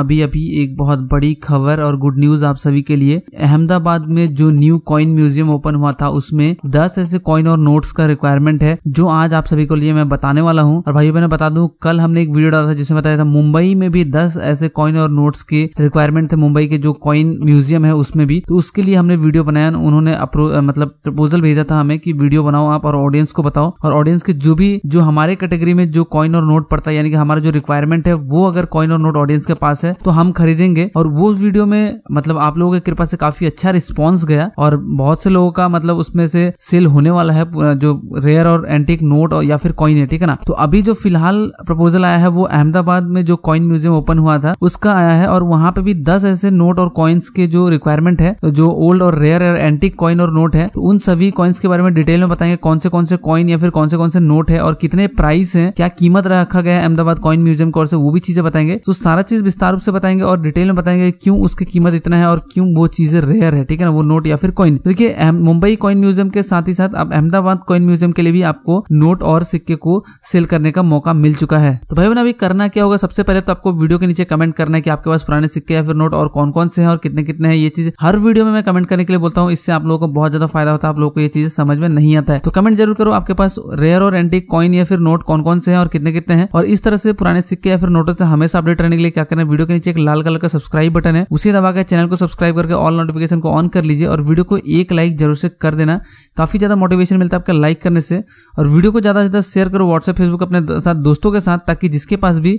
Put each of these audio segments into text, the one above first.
अभी अभी एक बहुत बड़ी खबर और गुड न्यूज आप सभी के लिए अहमदाबाद में जो न्यू कॉइन म्यूजियम ओपन हुआ था उसमें दस ऐसे कॉइन और नोट्स का रिक्वायरमेंट है जो आज आप सभी को लिए मैं बताने वाला हूँ और भाई मैंने बता दूं कल हमने एक वीडियो डाला था जिसमें बताया था मुंबई में भी दस ऐसे कॉइन और नोट्स के रिक्वायरमेंट थे मुंबई के जो कॉइन म्यूजियम है उसमें भी तो उसके लिए हमने वीडियो बनाया उन्होंने मतलब प्रपोजल भेजा था हमें कि वीडियो बनाओ आप और ऑडियंस को बताओ और ऑडियंस के जो भी जो हमारे कैटेगरी में जो कॉइन और नोट पड़ता है यानी कि हमारा जो रिक्वायरमेंट है वो अगर कॉइन और नोट ऑडियंस के पास है है तो हम खरीदेंगे और वो वीडियो में मतलब आप लोगों की कृपा से काफी अच्छा रिस्पॉन्स गया और बहुत से लोगों का मतलब उसमें से सेल होने वाला है जो रेयर और एंटिक नोट और या फिर कॉइन है ठीक है ना तो अभी जो फिलहाल प्रपोजल आया है वो अहमदाबाद में जो कॉइन म्यूजियम ओपन हुआ था उसका आया है और वहां पे भी दस ऐसे नोट और कॉइन्स के जो रिक्वायरमेंट है तो जो ओल्ड और रेयर और एंटिक कॉइन और नोट है तो उन सभी कॉइन्स के बारे में डिटेल में बताएंगे कौन से कौन से कॉइन या फिर कौन से कौन से नोट है और कितने प्राइस है क्या कीमत रखा गया है अहमदाबाद कॉइन म्यूजियम को वो भी चीजें बताएंगे तो सारा चीज विस्तार आपसे से बताएंगे और डिटेल में बताएंगे क्यों उसकी कीमत इतना है और क्यों वो चीजें रेयर है ठीक है ना वो नोट या फिर कॉइन देखिए मुंबई कॉइन म्यूजियम के साथ ही साथ अब अहमदाबाद कॉइन म्यूजियम के लिए भी आपको नोट और सिक्के को सेल करने का मौका मिल चुका है तो भाई बहन अभी करना क्या होगा सबसे पहले तो आपको वीडियो के नीचे कमेंट करना है कि आपके पास पुराने सिक्के या फिर नोट और कौन कौन से हैं और कितने कितने हैं ये चीज हर वीडियो में मैं कमेंट करने के लिए बोलता हूँ इससे आप लोगों को बहुत ज्यादा फायदा होता है आप लोगों को ये चीजें समझ में नहीं आता है तो कमेंट जरूर करो आपके पास रेयर और एंटी कॉइन या फिर नोट कौन कौन से हैं और कितने कितने हैं और इस तरह से पुराने सिक्के या फिर नोटों से हमेशा अपडेट रहने के लिए क्या करना है वीडियो के नीचे एक लाल कलर का सब्सक्राइब बटन है उसे दबाकर चैनल को सब्सक्राइब करके ऑल नोटिफिकेशन को ऑन कर लीजिए और वीडियो को एक लाइक जरूर से कर देना काफी ज्यादा मोटिवेशन मिलता है आपका लाइक करने से और वीडियो को ज्यादा से ज्यादा शेयर करो व्हाट्सएप फेसबुक अपने साथ दोस्तों के साथ ताकि जिसके पास भी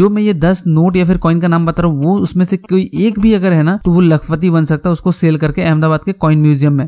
जो मैं ये दस नोट या फिर कॉइन का नाम बता रहा हूँ वो उसमें से कोई एक भी अगर है ना तो वो लखपति बन सकता है उसको सेल करके अहमदाबाद के कॉइन म्यूजियम में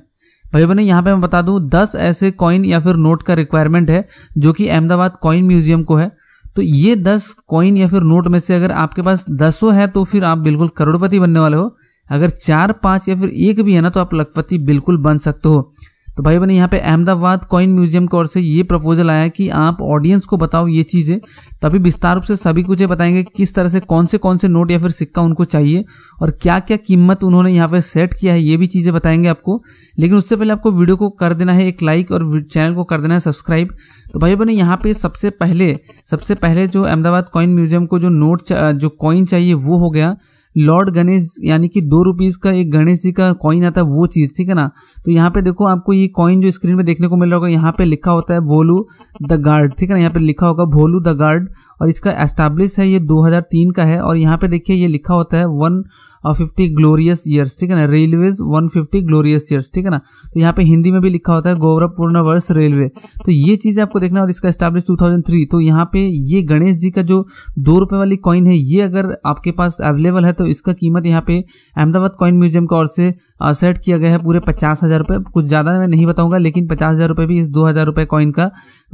भाई बहनों यहाँ पे मैं बता दूँ दस ऐसे कॉइन या फिर नोट का रिक्वायरमेंट है जो कि अहमदाबाद कॉइन म्यूजियम को है तो ये दस कॉइन या फिर नोट में से अगर आपके पास दसों है तो फिर आप बिल्कुल करोड़पति बनने वाले हो अगर चार पाँच या फिर एक भी है ना तो आप लखपति बिल्कुल बन सकते हो तो भाई बहन यहाँ पे अहमदाबाद कॉइन म्यूजियम की ओर से ये प्रपोजल आया कि आप ऑडियंस को बताओ ये चीज़ें तो अभी विस्तार रूप से सभी कुछ बताएंगे किस तरह से कौन से कौन से नोट या फिर सिक्का उनको चाहिए और क्या क्या कीमत उन्होंने यहाँ पे सेट किया है ये भी चीज़ें बताएंगे आपको लेकिन उससे पहले आपको वीडियो को कर देना है एक लाइक और चैनल को कर देना है सब्सक्राइब तो भाई बहन यहाँ पे सबसे पहले सबसे पहले जो अहमदाबाद कॉइन म्यूजियम को जो नोट जो कॉइन चाहिए वो हो गया लॉर्ड गणेश यानी कि दो रुपीज़ का एक गणेश जी का कॉइन आता है वो चीज़ ठीक है ना तो यहाँ पे देखो आपको ये कॉइन जो स्क्रीन पे देखने को मिल रहा होगा यहाँ पे लिखा होता है वोलू द गार्ड ठीक है ना यहाँ पे लिखा होगा भोलू द गार्ड और इसका एस्टाब्लिश है ये 2003 का है और यहाँ पे देखिए ये लिखा होता है वन और 50 ग्लोरियस ईयर्स ठीक है ना रेलवेज 150 ग्लोरियस ईयर्स ठीक है ना तो यहाँ पे हिंदी में भी लिखा होता है गौरवपूर्ण वर्ष रेलवे तो ये चीज़ आपको देखना और इसका स्टैब्लिश 2003 तो यहाँ पे ये गणेश जी का जो दो रुपये वाली कॉइन है ये अगर आपके पास अवेलेबल है तो इसका कीमत यहाँ पे अहमदाबाद कॉइन म्यूजियम की ओर से सेट किया गया है पूरे पचास हज़ार रुपये कुछ ज़्यादा मैं नहीं बताऊँगा लेकिन पचास हज़ार रुपये भी इस दो हज़ार रुपये कॉइन का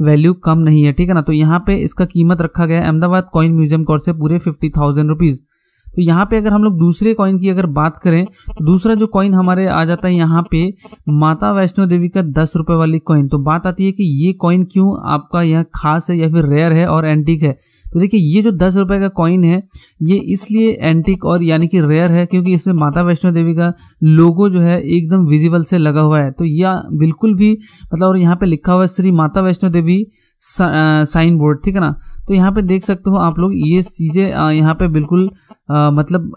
वैल्यू कम नहीं है ठीक है ना तो यहाँ पे इसका कीमत रखा गया है अहमदाबाद कॉइन म्यूजियम की ओर से पूरे फिफ्टी थाउजेंड रुपीज़ तो यहाँ पे अगर हम लोग दूसरे कॉइन की अगर बात करें तो दूसरा जो कॉइन हमारे आ जाता है यहाँ पे माता वैष्णो देवी का दस रुपये वाली कॉइन तो बात आती है कि ये कॉइन क्यों आपका यह खास है या फिर रेयर है और एंटिक है तो देखिए ये जो दस रुपये का कॉइन है ये इसलिए एंटिक और यानी कि रेयर है क्योंकि इसमें माता वैष्णो देवी का लोगो जो है एकदम विजिबल से लगा हुआ है तो यह बिल्कुल भी मतलब और यहाँ पे लिखा हुआ है श्री माता वैष्णो देवी साइन बोर्ड ठीक है ना तो यहाँ पे देख सकते हो आप लोग ये चीज़ें यहाँ पे बिल्कुल आ, मतलब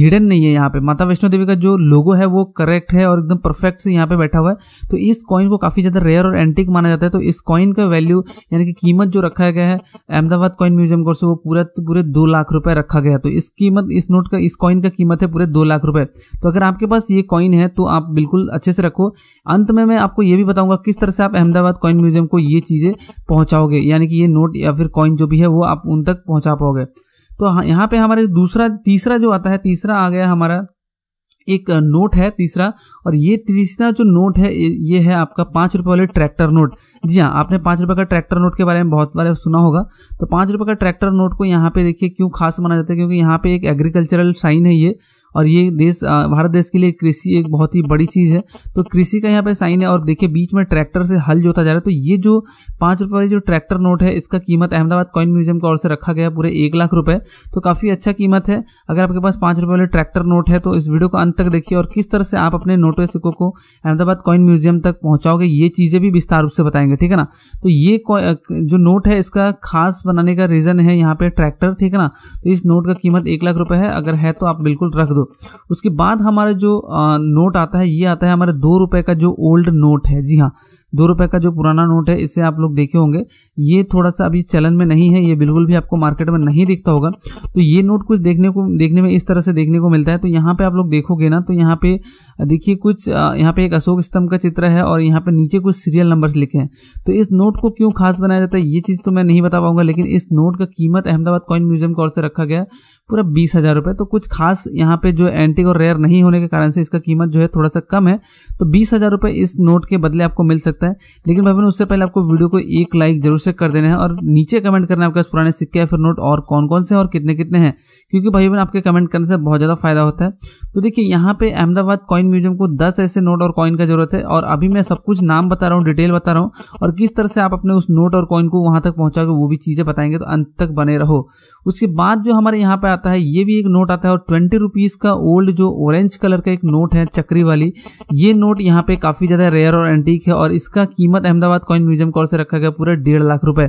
हिडन नहीं है यहाँ पे माता वैष्णो देवी का जो लोगो है वो करेक्ट है और एकदम परफेक्ट से यहाँ पे बैठा हुआ है तो इस कॉइन को काफ़ी ज़्यादा रेयर और एंटिक माना जाता है तो इस कॉइन का वैल्यू यानी कि कीमत जो रखा गया है अहमदाबाद कॉइन म्यूजियम कोर्स वो पूरा पूरे दो लाख रुपये रखा गया है तो इस कीमत इस नोट का इस कॉइन का कीमत है पूरे दो लाख रुपये तो अगर आपके पास ये कॉइन है तो आप बिल्कुल अच्छे से रखो अंत में मैं आपको ये भी बताऊँगा किस तरह से आप अहमदाबाद कॉइन म्यूजियम को ये चीज़ें पहुँचाओगे यानी कि ये नोट या फिर कॉइन जो भी है वो आप उन तक पहुंचा पाओगे तो यहाँ पे हमारे दूसरा तीसरा जो आता है तीसरा आ गया हमारा एक नोट है तीसरा और ये तीसरा जो नोट है ये है आपका पाँच रुपये वाले ट्रैक्टर नोट जी हाँ आपने पाँच रुपये का ट्रैक्टर नोट के बारे में बहुत बार सुना होगा तो पाँच रुपये का ट्रैक्टर नोट को यहाँ पे देखिए क्यों खास माना जाता है क्योंकि यहाँ पे एक एग्रीकल्चरल साइन है ये और ये देश भारत देश के लिए कृषि एक बहुत ही बड़ी चीज़ है तो कृषि का यहाँ पे साइन है और देखिए बीच में ट्रैक्टर से हल जोता जा रहा है तो ये जो पाँच रुपये जो ट्रैक्टर नोट है इसका कीमत अहमदाबाद कॉइन म्यूजियम की ओर से रखा गया पूरे एक लाख रुपये तो काफ़ी अच्छा कीमत है अगर आपके पास पाँच रुपये वाले ट्रैक्टर नोट है तो इस वीडियो को अंत तक देखिए और किस तरह से आप अपने नोटों सिक्कों को अहमदाबाद कॉइन म्यूजियम तक पहुँचाओगे ये चीज़ें भी विस्तार रूप से बताएंगे ठीक है ना तो ये जो नोट है इसका खास बनाने का रीज़न है यहाँ पे ट्रैक्टर ठीक है ना तो इस नोट का कीमत एक लाख रुपये है अगर है तो आप बिल्कुल रख दो दो उसके बाद हमारा जो नोट आता है ये आता है हमारे दो रुपए का जो ओल्ड नोट है जी हाँ दो रुपये का जो पुराना नोट है इसे आप लोग देखे होंगे ये थोड़ा सा अभी चलन में नहीं है ये बिल्कुल भी आपको मार्केट में नहीं दिखता होगा तो ये नोट कुछ देखने को देखने में इस तरह से देखने को मिलता है तो यहाँ पे आप लोग देखोगे ना तो यहाँ पे देखिए कुछ यहाँ पे एक अशोक स्तंभ का चित्र है और यहाँ पे नीचे कुछ सीरियल नंबर लिखे हैं तो इस नोट को क्यों खास बनाया जाता है ये चीज़ तो मैं नहीं बता पाऊंगा लेकिन इस नोट का कीमत अहमदाबाद कॉइन म्यूजियम की ओर से रखा गया पूरा बीस हज़ार रुपये तो कुछ खास यहाँ पे जो एंटिक और रेयर नहीं होने के कारण से इसका कीमत जो है थोड़ा सा कम है तो बीस हज़ार रुपये इस नोट के बदले आपको मिल सकता सकते हैं लेकिन भाई बहनों उससे पहले आपको वीडियो को एक लाइक जरूर से कर देना है और नीचे कमेंट करना है आपके पुराने सिक्के या फिर नोट और कौन कौन से और कितने कितने हैं क्योंकि भाई बहन आपके कमेंट करने से बहुत ज़्यादा फायदा होता है तो देखिए यहाँ पे अहमदाबाद कॉइन म्यूजियम को दस ऐसे नोट और कॉइन का जरूरत है और अभी मैं सब कुछ नाम बता रहा हूँ डिटेल बता रहा हूँ और किस तरह से आप अपने उस नोट और कॉइन को वहाँ तक पहुँचाओगे वो भी चीज़ें बताएंगे तो अंत तक बने रहो उसके बाद जो हमारे यहाँ पर आता है ये भी एक नोट आता है और ट्वेंटी रुपीज़ का ओल्ड जो ऑरेंज कलर का एक नोट है चक्री वाली ये नोट यहाँ पे काफ़ी ज़्यादा रेयर और एंटीक है और इस इसका कीमत अहमदाबाद कॉइन म्यूजियम कॉल से रखा गया पूरा डेढ़ लाख रुपए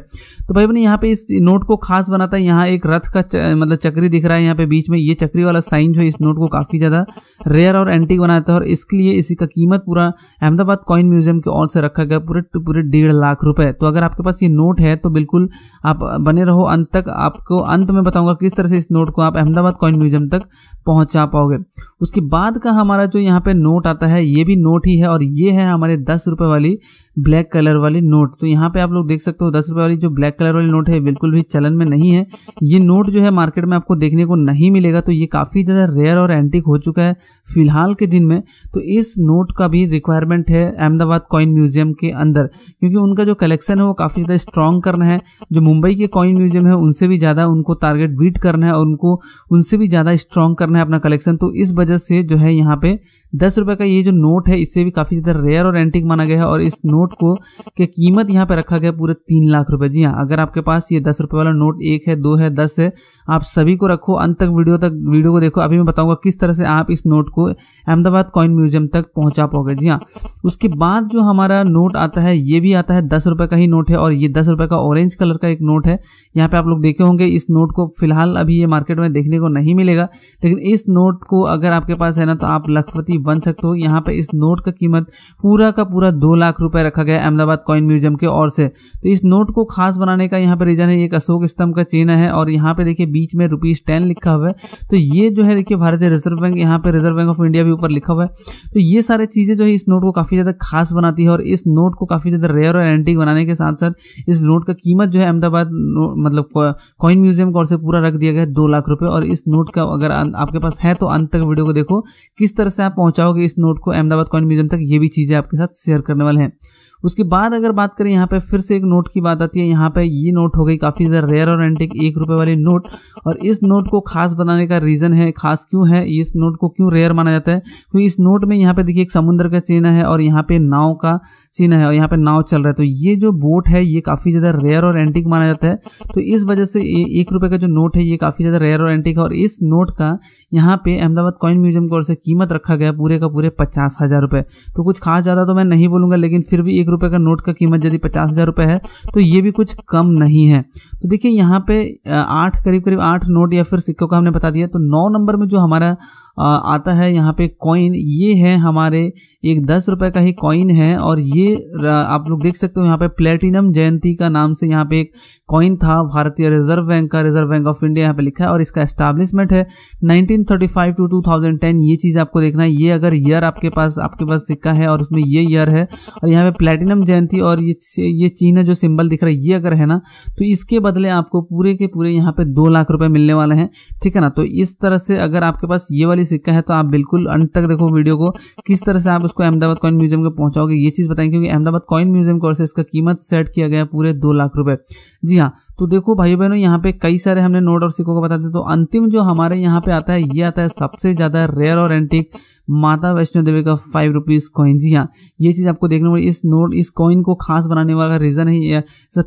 तो भाई बने यहाँ पे इस नोट को खास बनाता है यहाँ एक रथ का च, मतलब चक्री दिख रहा है यहाँ पे बीच में ये चक्री वाला साइन जो है इस नोट को काफ़ी ज़्यादा रेयर और एंटीक बनाता है और इसके लिए इसी का कीमत पूरा अहमदाबाद कॉइन म्यूजियम के और से रखा गया पूरे पूरे डेढ़ लाख रुपए तो अगर आपके पास ये नोट है तो बिल्कुल आप बने रहो अंत तक आपको अंत में बताऊंगा किस तरह से इस नोट को आप अहमदाबाद कॉइन म्यूजियम तक पहुंचा पाओगे उसके बाद का हमारा जो यहाँ पे नोट आता है ये भी नोट ही है और ये है हमारे दस रुपए वाली ब्लैक कलर वाली नोट तो यहाँ पे आप लोग देख सकते हो दस रुपये वाली जो ब्लैक कलर वाली नोट है बिल्कुल भी चलन में नहीं है ये नोट जो है मार्केट में आपको देखने को नहीं मिलेगा तो ये काफ़ी ज़्यादा रेयर और एंटिक हो चुका है फिलहाल के दिन में तो इस नोट का भी रिक्वायरमेंट है अहमदाबाद कॉइन म्यूजियम के अंदर क्योंकि उनका जो कलेक्शन है वो काफ़ी ज़्यादा स्ट्रॉन्ग करना है जो मुंबई के कॉइन म्यूजियम है उनसे भी ज़्यादा उनको टारगेट बीट करना है और उनको उनसे भी ज़्यादा स्ट्रॉन्ग करना है अपना कलेक्शन तो इस वजह से जो है यहाँ पर दस रुपये का ये जो नोट है इससे भी काफ़ी ज़्यादा रेयर और एंटिक माना गया है और इस नोट को के कीमत यहाँ पर रखा गया पूरे तीन लाख रुपये जी हाँ अगर आपके पास ये दस रुपये वाला नोट एक है दो है दस है आप सभी को रखो अंत तक वीडियो तक वीडियो को देखो अभी मैं बताऊँगा किस तरह से आप इस नोट को अहमदाबाद कॉइन म्यूजियम तक पहुँचा पाओगे जी हाँ उसके बाद जो हमारा नोट आता है ये भी आता है दस रुपए का ही नोट है और ये दस रुपए का ऑरेंज कलर का एक नोट है यहाँ पे आप लोग देखे होंगे इस नोट को फिलहाल अभी ये मार्केट में देखने को नहीं मिलेगा लेकिन इस नोट को अगर आपके पास है ना तो आप लखपति बन सकते हो यहाँ पर इस नोट का कीमत पूरा का पूरा दो लाख रुपये रखा गया अहमदाबाद कॉइन म्यूजियम के ओर से तो इस नोट को खास बनाने का यहाँ पर रीजन है एक अशोक स्तंभ का चिन्ह है और यहाँ पर देखिए बीच में रुपीज टेन लिखा हुआ है तो ये जो है देखिए भारतीय रिजर्व बैंक यहाँ पे रिजर्व बैंक ऑफ इंडिया भी ऊपर लिखा हुआ है तो ये सारे चीज़ें जो है इस नोट को काफ़ी ज़्यादा खास बनाती है और इस नोट को काफ़ी ज़्यादा रेयर और एंटिक बनाने के साथ साथ इस नोट का कीमत जो है अहमदाबाद मतलब कॉइन म्यूजियम को से पूरा रख दिया गया है दो लाख रुपये और इस नोट का अगर अं, आपके पास है तो अंत तक वीडियो को देखो किस तरह से आप पहुंचाओगे इस नोट को अहमदाबाद कॉइन म्यूजियम तक ये भी चीज़ें आपके साथ शेयर करने वाले हैं उसके बाद अगर बात करें यहाँ पे फिर से एक नोट की बात आती है यहाँ पे ये नोट हो गई काफ़ी ज़्यादा रेयर और एंटिक एक रुपए वाली नोट और इस नोट को खास बनाने का रीज़न है खास क्यों है इस नोट को क्यों रेयर माना जाता है क्योंकि इस नोट में यहाँ पे देखिए एक समुद्र का चिन्ह है और यहाँ पे नाव का चिन्ह है और यहाँ पे नाव चल रहा है तो ये जो बोट है ये काफ़ी ज़्यादा रेयर और एंटिक माना जाता है तो इस वजह से एक रुपए का जो नोट है ये काफ़ी ज़्यादा रेयर और एंटिक है और इस नोट का यहाँ पे अहमदाबाद कॉइन म्यूजियम की ओर से कीमत रखा गया पूरे का पूरे पचास हज़ार रुपये तो कुछ खास ज़्यादा तो मैं नहीं बोलूंगा लेकिन फिर भी एक रुपए का नोट का कीमत यदि पचास हज़ार रुपए है तो ये भी कुछ कम नहीं है तो देखिए यहाँ पे आठ करीब करीब आठ नोट या फिर सिक्कों का हमने बता दिया तो नौ नंबर में जो हमारा आता है यहाँ पे कॉइन ये है हमारे एक दस रुपए का ही कॉइन है और ये आप लोग देख सकते हो यहाँ पे प्लेटिनम जयंती का नाम से यहाँ पे एक कॉइन था भारतीय रिजर्व बैंक का रिजर्व बैंक ऑफ इंडिया यहाँ पे लिखा है और इसका एस्टाब्लिशमेंट है 1935 टू 2010 ये चीज़ आपको देखना है ये अगर ईयर आपके पास आपके पास सिक्का है और उसमें ये ईयर है और यहाँ पे प्लेट प्लेटिनम जयंती और ये ये चीन जो सिंबल दिख रहा है ये अगर है ना तो इसके बदले आपको पूरे के पूरे यहाँ पे दो लाख रुपए मिलने वाले हैं ठीक है ना तो इस तरह से अगर आपके पास ये वाली सिक्का है तो आप बिल्कुल अंत तक देखो वीडियो को किस तरह से आप उसको अहमदाबाद कॉइन म्यूजियम को पहुंचाओगे ये चीज़ बताएंगे क्योंकि अहमदाबाद कॉइन म्यूजियम की ओर से इसका कीमत सेट किया गया पूरे दो लाख रुपए जी हाँ तो देखो भाई बहनों यहाँ पे कई सारे हमने नोट और सिक्कों को बता दिया तो अंतिम जो हमारे यहाँ पे आता है ये आता है सबसे ज़्यादा रेयर और एंटीक माता वैष्णो देवी का फाइव रुपीज़ कॉइन जी हाँ ये चीज़ आपको देखने को इस नोट इस कॉइन को खास बनाने वाला रीज़न है ये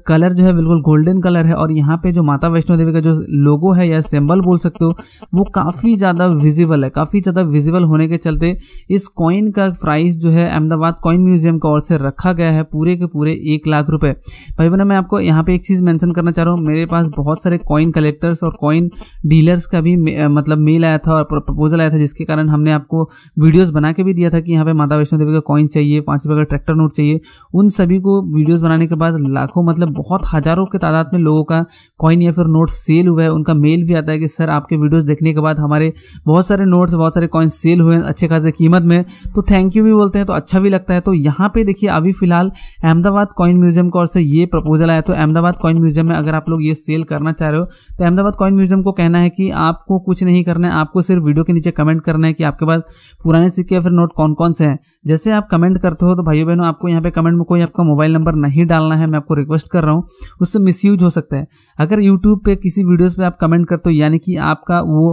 कलर जो है बिल्कुल गोल्डन कलर है और यहाँ पे जो माता वैष्णो देवी का जो लोगो है या सिंबल बोल सकते हो वो काफ़ी ज़्यादा विजिबल है काफ़ी ज़्यादा विजिबल होने के चलते इस कॉइन का प्राइस जो है अहमदाबाद कॉइन म्यूजियम की ओर से रखा गया है पूरे के पूरे एक लाख रुपए भाई बहन मैं आपको यहाँ पे एक चीज़ मैंशन करना चाह कर रहा हूँ मेरे पास बहुत सारे कॉइन कलेक्टर्स और कॉइन डीलर्स का भी मतलब मेल आया था और प्रपोजल आया था जिसके कारण हमने आपको वीडियोस बना के भी दिया था कि यहाँ पे माता वैष्णो देवी का कॉइन चाहिए पाँच रुपये का ट्रैक्टर नोट चाहिए उन सभी को वीडियोज़ बनाने के बाद लाखों मतलब बहुत हज़ारों के तादाद में लोगों का कॉइन या फिर नोट सेल हुआ है उनका मेल भी आता है कि सर आपके वीडियोज़ देखने के बाद हमारे बहुत सारे नोट्स बहुत सारे कॉइन सेल हुए हैं अच्छे खासे कीमत में तो थैंक यू भी बोलते हैं तो अच्छा भी लगता है तो यहाँ पर देखिए अभी फिलहाल अहमदाबाद कॉइन म्यूजियम की ओर से ये प्रपोजल आया तो अहमदाबाद कॉइन म्यूजियम में अगर अगर आप लोग ये सेल करना चाह रहे हो तो अहमदाबाद कॉइन म्यूजियम को कहना है कि आपको कुछ नहीं करना है आपको सिर्फ वीडियो के नीचे कमेंट करना है कि आपके पास पुराने सिक्के फिर नोट कौन कौन से हैं जैसे आप कमेंट करते हो तो भाइयों बहनों आपको यहाँ पे कमेंट में कोई आपका मोबाइल नंबर नहीं डालना है मैं आपको रिक्वेस्ट कर रहा हूँ उससे मिस हो सकता है अगर यूट्यूब पर किसी वीडियोज़ पर आप कमेंट करते हो यानी कि आपका वो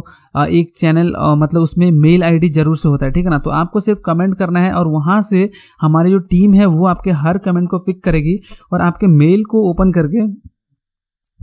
एक चैनल मतलब उसमें मेल आई जरूर से होता है ठीक है ना तो आपको सिर्फ कमेंट करना है और वहाँ से हमारी जो टीम है वो आपके हर कमेंट को पिक करेगी और आपके मेल को ओपन करके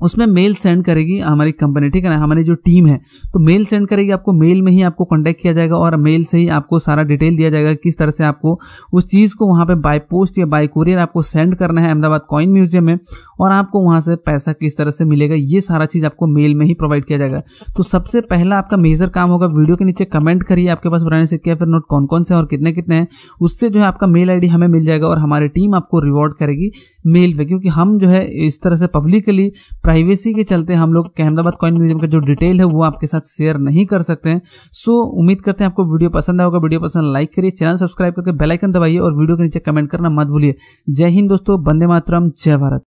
उसमें मेल सेंड करेगी हमारी कंपनी ठीक है ना हमारी जो टीम है तो मेल सेंड करेगी आपको मेल में ही आपको कॉन्टैक्ट किया जाएगा और मेल से ही आपको सारा डिटेल दिया जाएगा किस तरह से आपको उस चीज़ को वहाँ पे बाय पोस्ट या बाय कुरियर आपको सेंड करना है अहमदाबाद कॉइन म्यूजियम में और आपको वहाँ से पैसा किस तरह से मिलेगा ये सारा चीज़ आपको मेल में ही प्रोवाइड किया जाएगा तो सबसे पहला आपका मेजर काम होगा वीडियो के नीचे कमेंट करिए आपके पास पुराने सिक्के फिर नोट कौन कौन से और कितने कितने हैं उससे जो है आपका मेल आईडी हमें मिल जाएगा और हमारी टीम आपको रिवॉर्ड करेगी मेल पे क्योंकि हम जो है इस तरह से पब्लिकली प्राइवेसी के चलते हम लोग अहमदाबाद कॉइन म्यूजियम का जो डिटेल है वो आपके साथ शेयर नहीं कर सकते हैं सो उम्मीद करते हैं आपको वीडियो पसंद आएगा वीडियो पसंद लाइक करिए चैनल सब्सक्राइब करके बेलाइकन दबाइए और वीडियो के नीचे कमेंट करना मत भूलिए जय हिंद दोस्तों बंदे मातरम जय भारत